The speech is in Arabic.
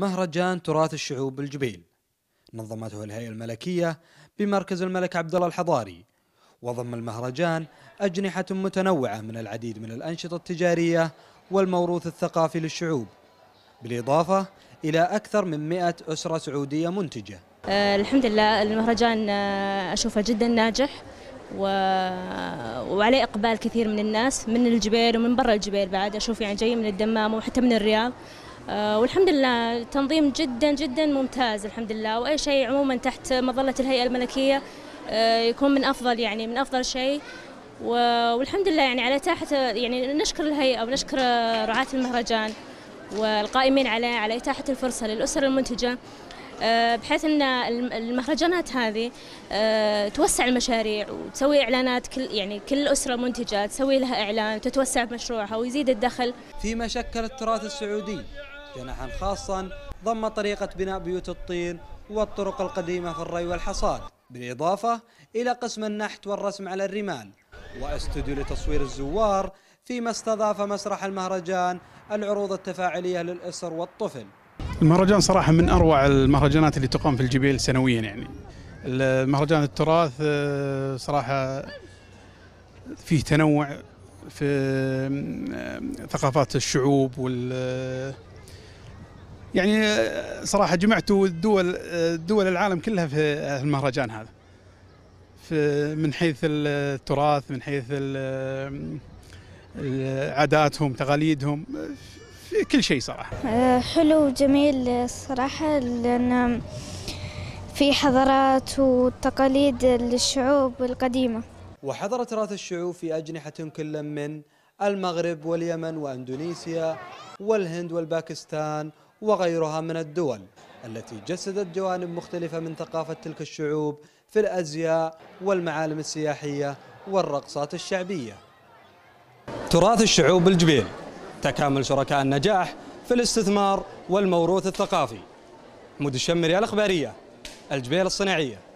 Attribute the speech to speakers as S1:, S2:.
S1: مهرجان تراث الشعوب بالجبيل نظمته الهيئة الملكية بمركز الملك عبد الله الحضاري وضم المهرجان أجنحة متنوعة من العديد من الأنشطة التجارية والموروث الثقافي للشعوب بالإضافة إلى أكثر من 100 أسرة سعودية منتجة
S2: آه، الحمد لله المهرجان آه، أشوفه جدا ناجح و... وعليه إقبال كثير من الناس من الجبيل ومن برا الجبيل بعد أشوف يعني جاي من الدمام وحتى من الرياض آه، والحمد لله التنظيم جدا جدا ممتاز الحمد لله واي شيء عموما تحت مظله الهيئه الملكيه آه، يكون من افضل يعني من افضل شيء والحمد لله يعني على تحت يعني نشكر الهيئه ونشكر رعاه المهرجان والقائمين عليه على اتاحه الفرصه للاسر المنتجه آه، بحيث ان المهرجانات هذه توسع المشاريع وتسوي اعلانات كل يعني كل اسره منتجه تسوي لها اعلان وتتوسع بمشروعها ويزيد الدخل
S1: فيما شكل التراث السعودي جناحا خاصا ضم طريقة بناء بيوت الطين والطرق القديمة في الري والحصاد بالإضافة إلى قسم النحت والرسم على الرمال واستوديو لتصوير الزوار فيما استضاف مسرح المهرجان العروض التفاعلية للأسر
S3: والطفل المهرجان صراحة من أروع المهرجانات اللي تقام في الجبيل سنويا يعني المهرجان التراث آه، صراحة فيه تنوع في ثقافات الشعوب وال آه، يعني آه، صراحه جمعتوا الدول آه، دول العالم كلها في المهرجان هذا في من حيث التراث من حيث آه، عاداتهم تقاليدهم في كل شيء
S2: صراحه حلو وجميل الصراحه لان في حضارات وتقاليد الشعوب القديمه
S1: وحضر تراث الشعوب في اجنحه كل من المغرب واليمن واندونيسيا والهند والباكستان وغيرها من الدول التي جسدت جوانب مختلفة من ثقافة تلك الشعوب في الأزياء والمعالم السياحية والرقصات الشعبية تراث الشعوب الجبيل تكامل شركاء النجاح في الاستثمار والموروث الثقافي حمود الشمري الأخبارية الجبيل الصناعيه